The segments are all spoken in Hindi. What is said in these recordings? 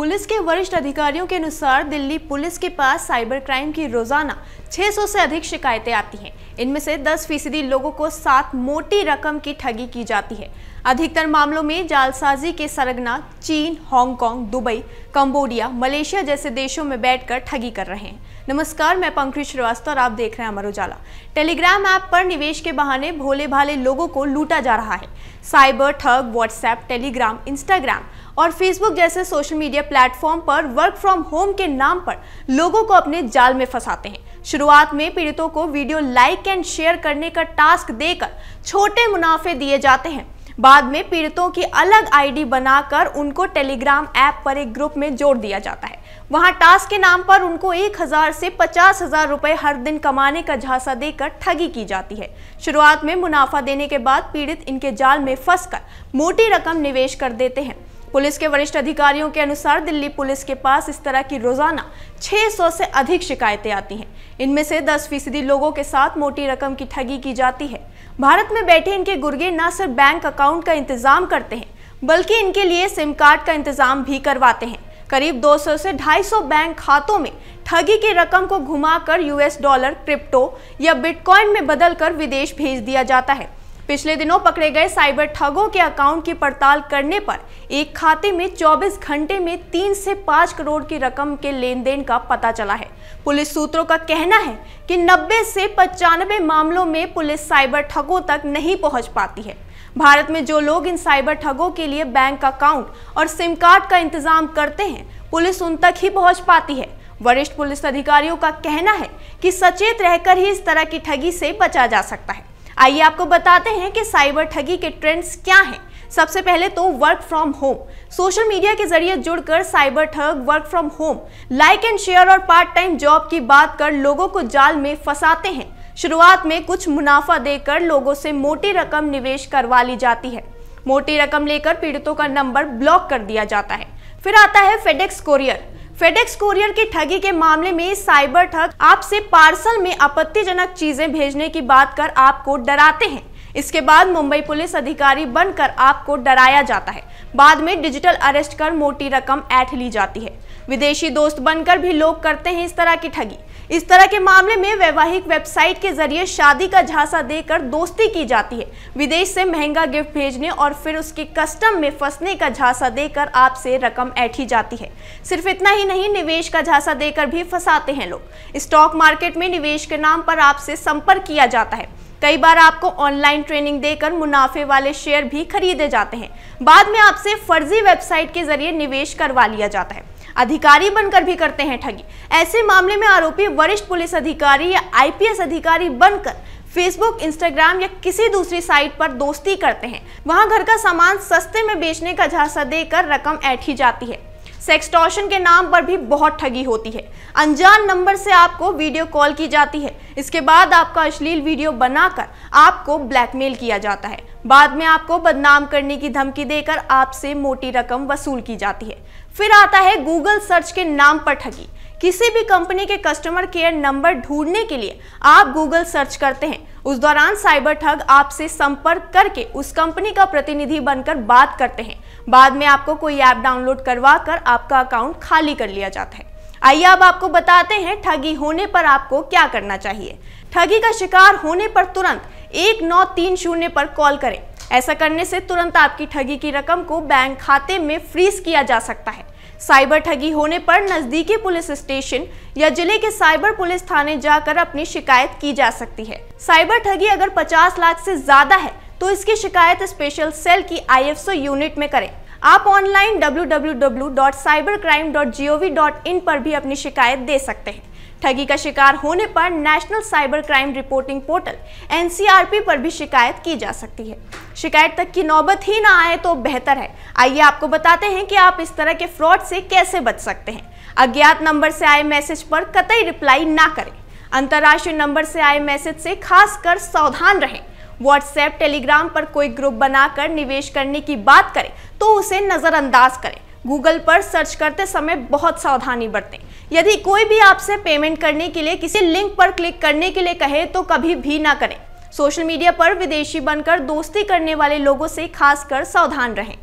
पुलिस के वरिष्ठ अधिकारियों के अनुसार दिल्ली पुलिस के पास साइबर क्राइम की रोजाना 600 से अधिक शिकायतें आती हैं इनमें से 10 फीसदी लोगों को साथ मोटी रकम की ठगी की जाती है अधिकतर मामलों में जालसाजी के सरगना चीन हांगकांग दुबई कंबोडिया मलेशिया जैसे देशों में बैठकर ठगी कर रहे हैं नमस्कार मैं पंकज श्रीवास्तव और आप देख रहे हैं अमर उजाला टेलीग्राम ऐप पर निवेश के बहाने भोले भाले लोगों को लूटा जा रहा है साइबर ठग व्हाट्सएप टेलीग्राम इंस्टाग्राम और फेसबुक जैसे सोशल मीडिया प्लेटफॉर्म पर वर्क फ्रॉम होम के नाम पर लोगों को अपने जाल में फंसाते हैं शुरुआत में पीड़ितों को वीडियो लाइक एंड शेयर करने का टास्क देकर छोटे मुनाफे दिए जाते हैं बाद में पीड़ितों की अलग आईडी बनाकर उनको टेलीग्राम ऐप पर एक ग्रुप में जोड़ दिया जाता है वहां टास्क के नाम पर उनको एक हजार से पचास हजार रुपए हर दिन कमाने का झांसा देकर ठगी की जाती है शुरुआत में मुनाफा देने के बाद पीड़ित इनके जाल में फंसकर मोटी रकम निवेश कर देते हैं पुलिस के वरिष्ठ अधिकारियों के अनुसार दिल्ली पुलिस के पास इस तरह की रोजाना 600 से अधिक शिकायतें आती हैं इनमें से 10 फीसदी लोगों के साथ मोटी रकम की ठगी की जाती है भारत में बैठे इनके गुर्गे न सिर्फ बैंक अकाउंट का इंतजाम करते हैं बल्कि इनके लिए सिम कार्ड का इंतजाम भी करवाते हैं करीब 200 से 250 बैंक खातों में ठगी की रकम को घुमाकर यूएस डॉलर क्रिप्टो या बिटकॉइन में बदलकर विदेश भेज दिया जाता है पिछले दिनों पकड़े गए साइबर ठगों के अकाउंट की पड़ताल करने पर एक खाते में 24 घंटे में तीन से पांच करोड़ की रकम के लेन देन का पता चला है पुलिस सूत्रों का कहना है कि 90 से पचानवे मामलों में पुलिस साइबर ठगों तक नहीं पहुंच पाती है भारत में जो लोग इन साइबर ठगों के लिए बैंक अकाउंट और सिम कार्ड का इंतजाम करते हैं पुलिस उन तक ही पहुँच पाती है वरिष्ठ पुलिस अधिकारियों का कहना है कि सचेत रहकर ही इस तरह की ठगी से बचा जा सकता है आइए आपको बताते हैं कि साइबर ठगी के ट्रेंड्स क्या हैं सबसे पहले तो work from home social media के जरिए जुड़कर साइबर ठग work from home like and share और पार्ट टाइम जॉब की बात कर लोगों को जाल में फंसाते हैं शुरुआत में कुछ मुनाफा देकर लोगों से मोटी रकम निवेश करवा ली जाती है मोटी रकम लेकर पीड़ितों का नंबर ब्लॉक कर दिया जाता है फिर आता है फेडेक्स कोरियर फेडेक्स कुरियर की ठगी के मामले में साइबर ठग आपसे पार्सल में आपत्तिजनक चीजें भेजने की बात कर आपको डराते हैं इसके बाद मुंबई पुलिस अधिकारी बनकर आपको डराया जाता है बाद में डिजिटल अरेस्ट कर मोटी रकम ऐठ ली जाती है विदेशी दोस्त बनकर भी लोग करते हैं इस तरह की ठगी इस तरह के मामले में वैवाहिक वेबसाइट के जरिए शादी का झांसा देकर दोस्ती की जाती है विदेश से महंगा गिफ्ट भेजने और फिर उसके कस्टम में फंसने का झांसा देकर आपसे रकम ऐठी जाती है सिर्फ इतना ही नहीं निवेश का झांसा देकर भी फंसाते हैं लोग स्टॉक मार्केट में निवेश के नाम पर आपसे संपर्क किया जाता है कई बार आपको ऑनलाइन ट्रेनिंग देकर मुनाफे वाले शेयर भी खरीदे जाते हैं बाद में आपसे फर्जी वेबसाइट के जरिए निवेश करवा लिया जाता है अधिकारी बनकर भी करते हैं ठगी ऐसे मामले में आरोपी वरिष्ठ पुलिस अधिकारी या आईपीएस अधिकारी बनकर फेसबुक इंस्टाग्राम या किसी दूसरी साइट पर दोस्ती करते हैं वहां घर का सामान सस्ते में बेचने का झांसा देकर रकम ऐठी जाती है सेक्सटॉशन के नाम पर भी बहुत ठगी होती है अनजान नंबर से आपको वीडियो कॉल की जाती है इसके बाद आपका अश्लील वीडियो बनाकर आपको ब्लैकमेल किया जाता है बाद में आपको बदनाम करने की धमकी देकर आपसे मोटी रकम वसूल की जाती है फिर आता है गूगल सर्च के नाम पर ठगी किसी भी कंपनी के कस्टमर केयर नंबर ढूंढने के लिए आप गूगल सर्च करते हैं उस दौरान साइबर ठग आपसे संपर्क करके उस कंपनी का प्रतिनिधि बनकर बात करते हैं बाद में आपको कोई ऐप डाउनलोड करवा कर आपका अकाउंट खाली कर लिया जाता है आइए अब आपको बताते हैं ठगी होने पर आपको क्या करना चाहिए ठगी का शिकार होने पर तुरंत एक नौ तीन शून्य पर कॉल करें ऐसा करने से तुरंत आपकी ठगी की रकम को बैंक खाते में फ्रीज किया जा सकता है साइबर ठगी होने पर नजदीकी पुलिस स्टेशन या जिले के साइबर पुलिस थाने जाकर अपनी शिकायत की जा सकती है साइबर ठगी अगर 50 लाख से ज्यादा है तो इसकी शिकायत स्पेशल सेल की आईएफएसओ यूनिट में करें आप ऑनलाइन www.cybercrime.gov.in पर भी अपनी शिकायत दे सकते हैं ठगी का शिकार होने पर national cyber crime reporting portal NCRP पर भी शिकायत की जा सकती है शिकायत तक की नौबत ही ना आए तो बेहतर है आइए आपको बताते हैं कि आप इस तरह के फ्रॉड से कैसे बच सकते हैं अज्ञात नंबर से आए मैसेज पर कतई रिप्लाई ना करें अंतर्राष्ट्रीय नंबर से आए मैसेज से खासकर सावधान रहें व्हाट्सएप टेलीग्राम पर कोई ग्रुप बनाकर निवेश करने की बात करें तो उसे नज़रअंदाज करें गूगल पर सर्च करते समय बहुत सावधानी बरतें यदि कोई भी आपसे पेमेंट करने के लिए किसी लिंक पर क्लिक करने के लिए कहे तो कभी भी ना करें सोशल मीडिया पर विदेशी बनकर दोस्ती करने वाले लोगों से खासकर सावधान रहें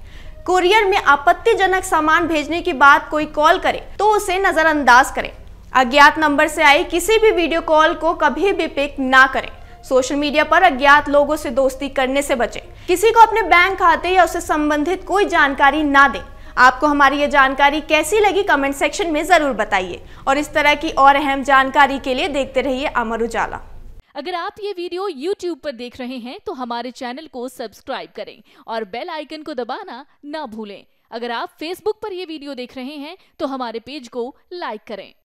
कुरियर में आपत्तिजनक सामान भेजने की बात कोई कॉल करे तो उसे नज़रअंदाज करें अज्ञात नंबर से आई किसी भी वीडियो कॉल को कभी भी पिक ना करें सोशल मीडिया पर अज्ञात लोगों से दोस्ती करने से बचें किसी को अपने बैंक खाते या उससे संबंधित कोई जानकारी ना दें आपको हमारी ये जानकारी कैसी लगी कमेंट सेक्शन में ज़रूर बताइए और इस तरह की और अहम जानकारी के लिए देखते रहिए अमर उजाला अगर आप ये वीडियो YouTube पर देख रहे हैं तो हमारे चैनल को सब्सक्राइब करें और बेल आइकन को दबाना ना भूलें अगर आप Facebook पर यह वीडियो देख रहे हैं तो हमारे पेज को लाइक करें